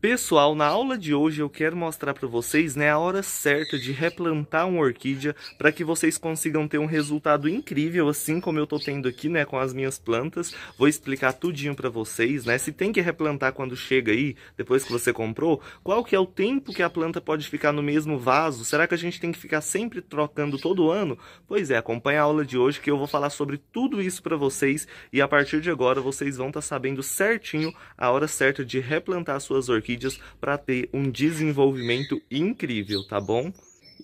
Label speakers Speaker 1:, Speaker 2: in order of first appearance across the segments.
Speaker 1: Pessoal, na aula de hoje eu quero mostrar para vocês né, a hora certa de replantar uma orquídea para que vocês consigam ter um resultado incrível, assim como eu estou tendo aqui né, com as minhas plantas. Vou explicar tudinho para vocês, né? Se tem que replantar quando chega aí, depois que você comprou, qual que é o tempo que a planta pode ficar no mesmo vaso? Será que a gente tem que ficar sempre trocando todo ano? Pois é, acompanha a aula de hoje que eu vou falar sobre tudo isso para vocês e a partir de agora vocês vão estar tá sabendo certinho a hora certa de replantar suas orquídeas orquídeas para ter um desenvolvimento incrível, tá bom?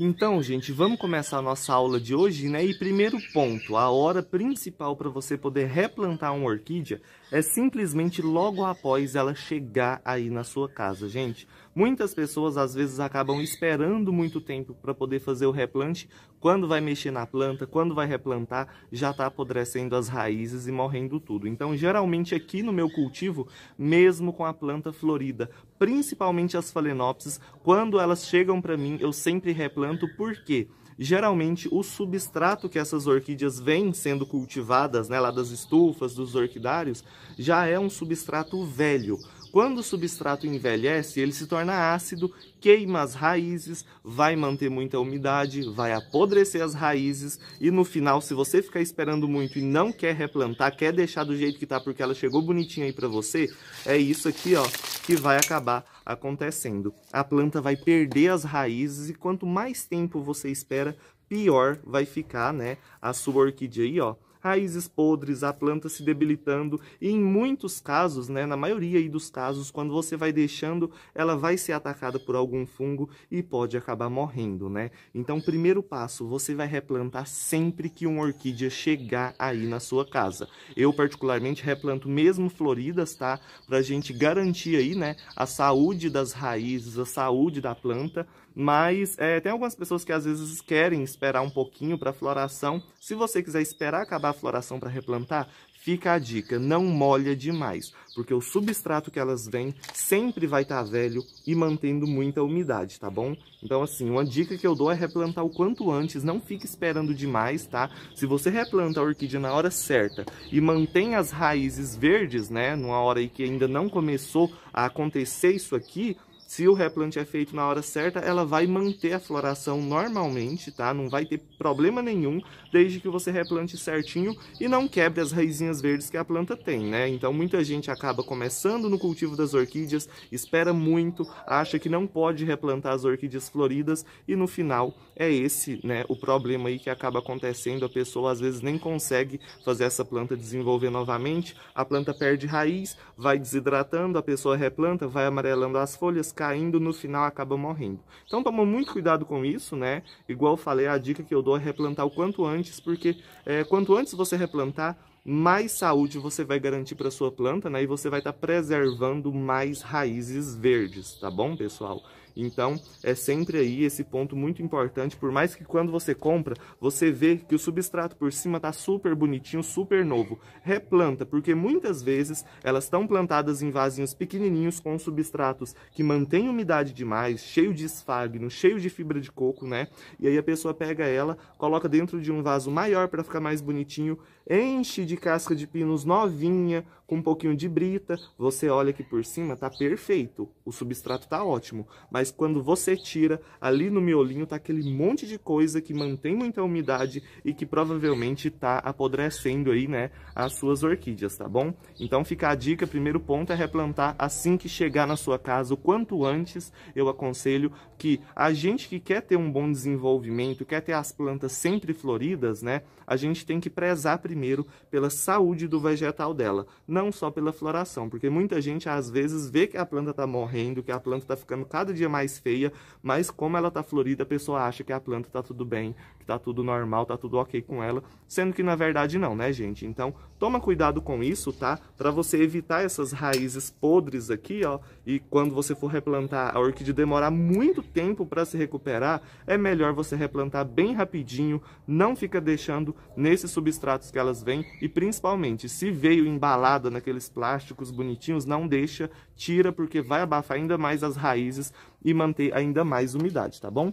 Speaker 1: Então, gente, vamos começar a nossa aula de hoje, né? E primeiro ponto, a hora principal para você poder replantar uma orquídea é simplesmente logo após ela chegar aí na sua casa, gente. Muitas pessoas às vezes acabam esperando muito tempo para poder fazer o replante. Quando vai mexer na planta, quando vai replantar, já está apodrecendo as raízes e morrendo tudo. Então, geralmente aqui no meu cultivo, mesmo com a planta florida, principalmente as phalaenopsis, quando elas chegam para mim, eu sempre replanto. Por quê? geralmente o substrato que essas orquídeas vêm sendo cultivadas, né, lá das estufas, dos orquidários, já é um substrato velho, quando o substrato envelhece, ele se torna ácido, queima as raízes, vai manter muita umidade, vai apodrecer as raízes e no final, se você ficar esperando muito e não quer replantar, quer deixar do jeito que tá porque ela chegou bonitinha aí para você, é isso aqui, ó, que vai acabar acontecendo. A planta vai perder as raízes e quanto mais tempo você espera, pior vai ficar, né, a sua orquídea aí, ó raízes podres, a planta se debilitando e em muitos casos, né, na maioria dos casos, quando você vai deixando, ela vai ser atacada por algum fungo e pode acabar morrendo, né? Então, primeiro passo, você vai replantar sempre que uma orquídea chegar aí na sua casa. Eu particularmente replanto mesmo floridas, tá? Pra gente garantir aí, né, a saúde das raízes, a saúde da planta, mas é, tem algumas pessoas que às vezes querem esperar um pouquinho para floração. Se você quiser esperar acabar floração para replantar, fica a dica, não molha demais, porque o substrato que elas vêm sempre vai estar tá velho e mantendo muita umidade, tá bom? Então assim, uma dica que eu dou é replantar o quanto antes, não fique esperando demais, tá? Se você replanta a orquídea na hora certa e mantém as raízes verdes, né, numa hora aí que ainda não começou a acontecer isso aqui, se o replante é feito na hora certa, ela vai manter a floração normalmente, tá? Não vai ter problema nenhum desde que você replante certinho e não quebre as raizinhas verdes que a planta tem, né? Então muita gente acaba começando no cultivo das orquídeas, espera muito, acha que não pode replantar as orquídeas floridas e no final é esse, né, o problema aí que acaba acontecendo, a pessoa às vezes nem consegue fazer essa planta desenvolver novamente, a planta perde raiz, vai desidratando, a pessoa replanta, vai amarelando as folhas, caindo, no final acaba morrendo. Então toma muito cuidado com isso, né? Igual falei, a dica que eu dou é replantar o quanto antes antes, porque é, quanto antes você replantar, mais saúde você vai garantir para sua planta, né? E você vai estar tá preservando mais raízes verdes, tá bom, pessoal? Então, é sempre aí esse ponto muito importante, por mais que quando você compra, você vê que o substrato por cima tá super bonitinho, super novo. Replanta, porque muitas vezes elas estão plantadas em vasinhos pequenininhos com substratos que mantêm umidade demais, cheio de esfagno, cheio de fibra de coco, né? E aí a pessoa pega ela, coloca dentro de um vaso maior para ficar mais bonitinho, enche de casca de pinos novinha, com um pouquinho de brita, você olha aqui por cima, tá perfeito, o substrato tá ótimo, mas mas quando você tira, ali no miolinho tá aquele monte de coisa que mantém muita umidade e que provavelmente tá apodrecendo aí, né, as suas orquídeas, tá bom? Então fica a dica, primeiro ponto é replantar assim que chegar na sua casa, o quanto antes, eu aconselho que a gente que quer ter um bom desenvolvimento, quer ter as plantas sempre floridas, né, a gente tem que prezar primeiro pela saúde do vegetal dela, não só pela floração, porque muita gente às vezes vê que a planta tá morrendo, que a planta tá ficando cada dia mais feia, mas como ela tá florida, a pessoa acha que a planta tá tudo bem, que tá tudo normal, tá tudo ok com ela, sendo que na verdade não, né, gente? Então, toma cuidado com isso, tá? Para você evitar essas raízes podres aqui, ó, e quando você for replantar a orquídea demorar muito tempo para se recuperar, é melhor você replantar bem rapidinho, não fica deixando nesses substratos que elas vêm e principalmente se veio embalada naqueles plásticos bonitinhos, não deixa, tira porque vai abafar ainda mais as raízes e manter ainda mais umidade, tá bom?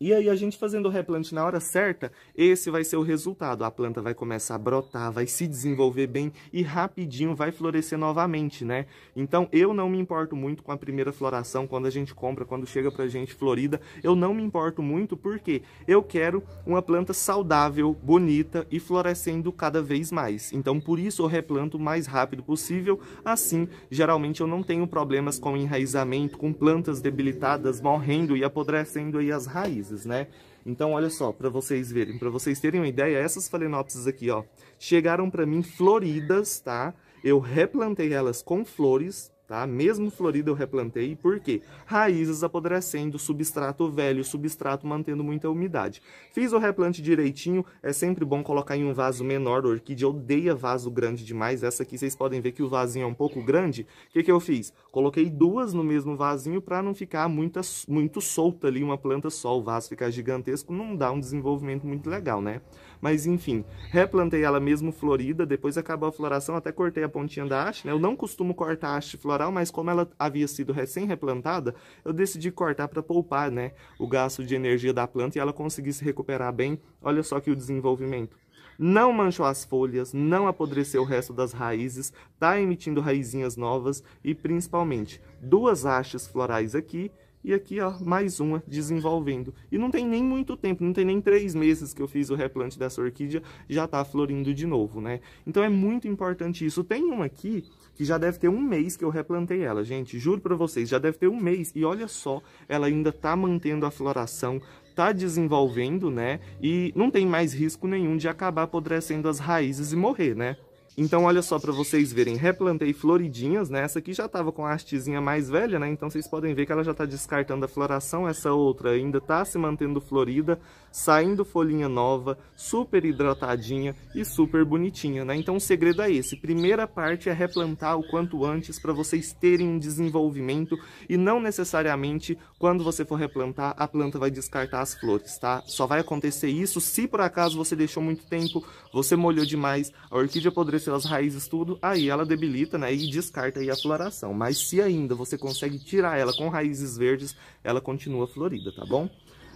Speaker 1: E aí a gente fazendo o replante na hora certa, esse vai ser o resultado. A planta vai começar a brotar, vai se desenvolver bem e rapidinho vai florescer novamente, né? Então eu não me importo muito com a primeira floração, quando a gente compra, quando chega pra gente florida, eu não me importo muito porque eu quero uma planta saudável, bonita e florescendo cada vez mais. Então por isso eu replanto o mais rápido possível, assim geralmente eu não tenho problemas com enraizamento, com plantas debilitadas, morrendo e apodrecendo aí as raízes raízes, né? Então, olha só, para vocês verem, para vocês terem uma ideia, essas phalaenopsis aqui, ó, chegaram para mim floridas, tá? Eu replantei elas com flores, tá? Mesmo Florida eu replantei, por quê? Raízes apodrecendo, substrato velho, substrato mantendo muita umidade. Fiz o replante direitinho, é sempre bom colocar em um vaso menor, a orquídea odeia vaso grande demais, essa aqui vocês podem ver que o vasinho é um pouco grande. O que, que eu fiz? Coloquei duas no mesmo vasinho para não ficar muita, muito solta ali uma planta só, o vaso ficar gigantesco, não dá um desenvolvimento muito legal, né? Mas enfim, replantei ela mesmo florida, depois acabou a floração, até cortei a pontinha da haste, né? Eu não costumo cortar a haste floral, mas como ela havia sido recém-replantada, eu decidi cortar para poupar, né, o gasto de energia da planta e ela conseguir se recuperar bem. Olha só que o desenvolvimento não manchou as folhas, não apodreceu o resto das raízes, está emitindo raizinhas novas e principalmente duas hastes florais aqui e aqui, ó, mais uma desenvolvendo. E não tem nem muito tempo, não tem nem três meses que eu fiz o replante dessa orquídea, já tá florindo de novo, né? Então é muito importante isso. Tem uma aqui que já deve ter um mês que eu replantei ela, gente. Juro pra vocês, já deve ter um mês. E olha só, ela ainda tá mantendo a floração, tá desenvolvendo, né? E não tem mais risco nenhum de acabar apodrecendo as raízes e morrer, né? Então, olha só para vocês verem, replantei floridinhas, né? Essa aqui já estava com a hastezinha mais velha, né? Então, vocês podem ver que ela já está descartando a floração. Essa outra ainda está se mantendo florida, saindo folhinha nova, super hidratadinha e super bonitinha, né? Então, o segredo é esse. Primeira parte é replantar o quanto antes para vocês terem um desenvolvimento e não necessariamente quando você for replantar, a planta vai descartar as flores, tá? Só vai acontecer isso se por acaso você deixou muito tempo, você molhou demais, a orquídea apodreceu cresceu as raízes tudo, aí ela debilita, né, e descarta aí a floração. Mas se ainda você consegue tirar ela com raízes verdes, ela continua florida, tá bom?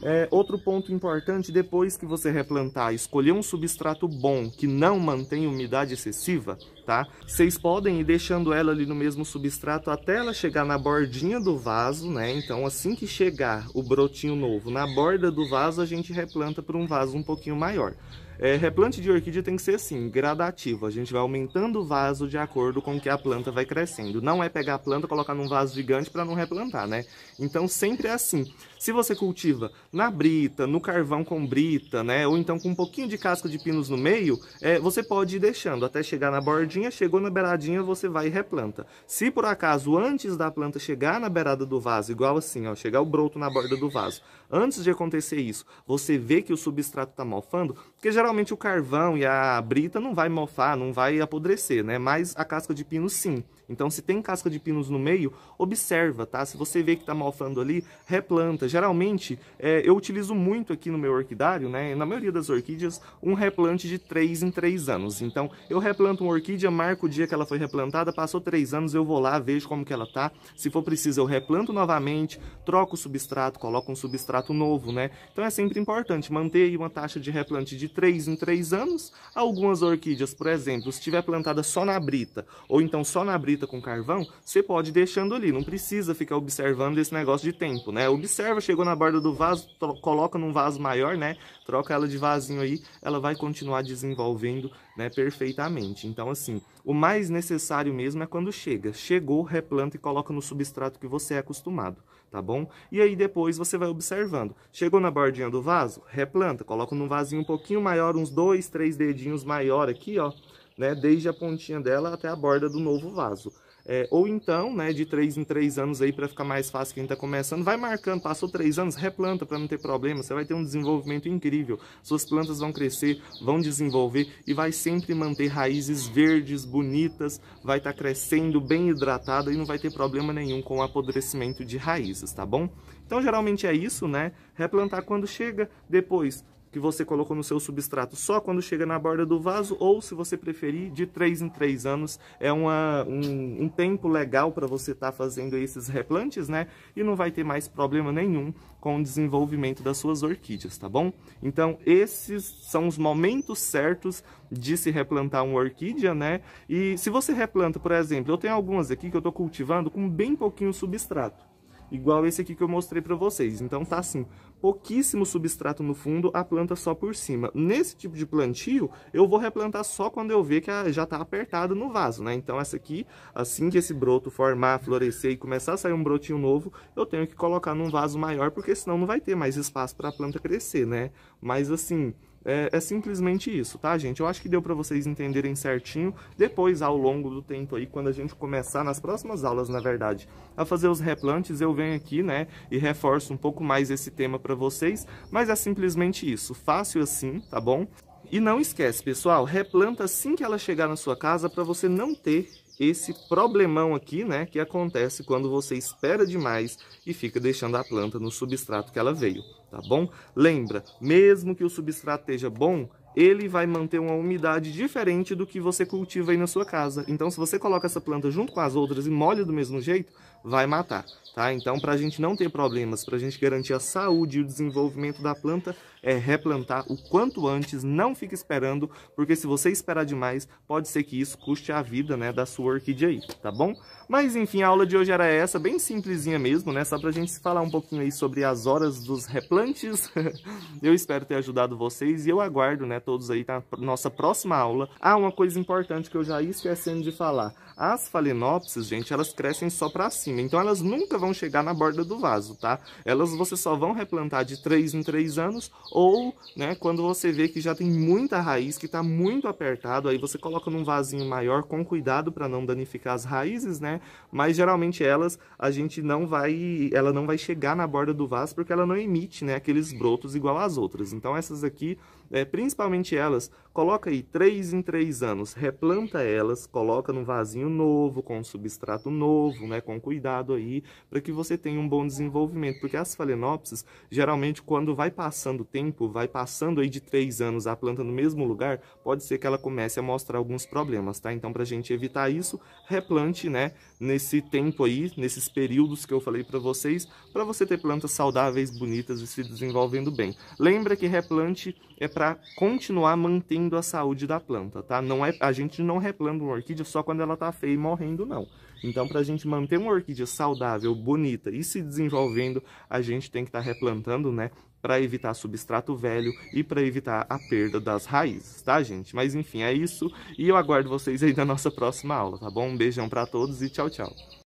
Speaker 1: É, outro ponto importante, depois que você replantar, escolher um substrato bom que não mantém umidade excessiva, tá? Vocês podem ir deixando ela ali no mesmo substrato até ela chegar na bordinha do vaso, né? Então assim que chegar o brotinho novo na borda do vaso, a gente replanta para um vaso um pouquinho maior. É, replante de orquídea tem que ser assim, gradativo. A gente vai aumentando o vaso de acordo com que a planta vai crescendo. Não é pegar a planta, colocar num vaso gigante para não replantar, né? Então sempre é assim. Se você cultiva na brita, no carvão com brita, né, ou então com um pouquinho de casca de pinos no meio, é, você pode ir deixando até chegar na bordinha, chegou na beiradinha, você vai e replanta. Se por acaso antes da planta chegar na beirada do vaso, igual assim, ó, chegar o broto na borda do vaso, antes de acontecer isso, você vê que o substrato está mofando, porque geralmente o carvão e a brita não vai mofar, não vai apodrecer, né, mas a casca de pino sim. Então, se tem casca de pinos no meio, observa, tá? Se você vê que tá malfando ali, replanta. Geralmente, é, eu utilizo muito aqui no meu orquidário, né? Na maioria das orquídeas, um replante de 3 em 3 anos. Então, eu replanto uma orquídea, marco o dia que ela foi replantada, passou 3 anos, eu vou lá, vejo como que ela tá. Se for preciso, eu replanto novamente, troco o substrato, coloco um substrato novo, né? Então, é sempre importante manter aí uma taxa de replante de 3 em 3 anos. Algumas orquídeas, por exemplo, se tiver plantada só na brita, ou então só na brita, frita com carvão, você pode ir deixando ali, não precisa ficar observando esse negócio de tempo, né? Observa, chegou na borda do vaso, coloca num vaso maior, né? Troca ela de vasinho aí, ela vai continuar desenvolvendo, né, perfeitamente. Então, assim, o mais necessário mesmo é quando chega. Chegou, replanta e coloca no substrato que você é acostumado, tá bom? E aí depois você vai observando. Chegou na bordinha do vaso, replanta, coloca num vasinho um pouquinho maior, uns dois, três dedinhos maior aqui, ó né, desde a pontinha dela até a borda do novo vaso. É, ou então, né, de três em três anos aí para ficar mais fácil quem está começando, vai marcando, passou três anos, replanta para não ter problema, você vai ter um desenvolvimento incrível. Suas plantas vão crescer, vão desenvolver e vai sempre manter raízes verdes, bonitas, vai estar tá crescendo bem hidratada e não vai ter problema nenhum com o apodrecimento de raízes, tá bom? Então, geralmente é isso, né? Replantar quando chega, depois que você colocou no seu substrato só quando chega na borda do vaso, ou se você preferir, de 3 em 3 anos. É uma, um, um tempo legal para você estar tá fazendo esses replantes, né? E não vai ter mais problema nenhum com o desenvolvimento das suas orquídeas, tá bom? Então, esses são os momentos certos de se replantar uma orquídea, né? E se você replanta, por exemplo, eu tenho algumas aqui que eu estou cultivando com bem pouquinho substrato igual esse aqui que eu mostrei para vocês. Então tá assim, pouquíssimo substrato no fundo, a planta só por cima. Nesse tipo de plantio, eu vou replantar só quando eu ver que já tá apertado no vaso, né? Então essa aqui, assim que esse broto formar, florescer e começar a sair um brotinho novo, eu tenho que colocar num vaso maior, porque senão não vai ter mais espaço para a planta crescer, né? Mas assim, é, é, simplesmente isso, tá, gente? Eu acho que deu para vocês entenderem certinho. Depois, ao longo do tempo aí, quando a gente começar, nas próximas aulas, na verdade, a fazer os replantes, eu venho aqui, né, e reforço um pouco mais esse tema para vocês. Mas é simplesmente isso, fácil assim, tá bom? E não esquece, pessoal, replanta assim que ela chegar na sua casa para você não ter esse problemão aqui, né, que acontece quando você espera demais e fica deixando a planta no substrato que ela veio, tá bom? Lembra, mesmo que o substrato esteja bom, ele vai manter uma umidade diferente do que você cultiva aí na sua casa. Então, se você coloca essa planta junto com as outras e molha do mesmo jeito, vai matar. Tá? Então, para a gente não ter problemas, para a gente garantir a saúde e o desenvolvimento da planta, é replantar o quanto antes, não fique esperando, porque se você esperar demais, pode ser que isso custe a vida né, da sua orquídea aí, tá bom? Mas enfim, a aula de hoje era essa, bem simplesinha mesmo, né? Só para a gente falar um pouquinho aí sobre as horas dos replantes. eu espero ter ajudado vocês e eu aguardo né, todos aí na tá? nossa próxima aula. Ah, uma coisa importante que eu já ia esquecendo de falar. As falenópsis, gente, elas crescem só para cima. Então elas nunca vão chegar na borda do vaso, tá? Elas você só vão replantar de 3 em 3 anos ou, né, quando você vê que já tem muita raiz, que está muito apertado, aí você coloca num vasinho maior com cuidado para não danificar as raízes, né? Mas geralmente elas a gente não vai, ela não vai chegar na borda do vaso porque ela não emite, né, aqueles brotos igual às outras. Então essas aqui é, principalmente elas, coloca aí três em três anos, replanta elas, coloca num vasinho novo, com um substrato novo, né, com cuidado aí, para que você tenha um bom desenvolvimento, porque as phalaenopsis, geralmente quando vai passando o tempo, vai passando aí de três anos a planta no mesmo lugar, pode ser que ela comece a mostrar alguns problemas, tá? Então, para a gente evitar isso, replante, né, nesse tempo aí, nesses períodos que eu falei para vocês, para você ter plantas saudáveis, bonitas e se desenvolvendo bem. Lembra que replante é para continuar mantendo a saúde da planta, tá? Não é, a gente não replanta uma orquídea só quando ela tá feia e morrendo, não. Então, para a gente manter uma orquídea saudável, bonita e se desenvolvendo, a gente tem que estar tá replantando, né? Para evitar substrato velho e para evitar a perda das raízes, tá, gente? Mas enfim, é isso. E eu aguardo vocês aí na nossa próxima aula, tá bom? Um beijão para todos e tchau, tchau.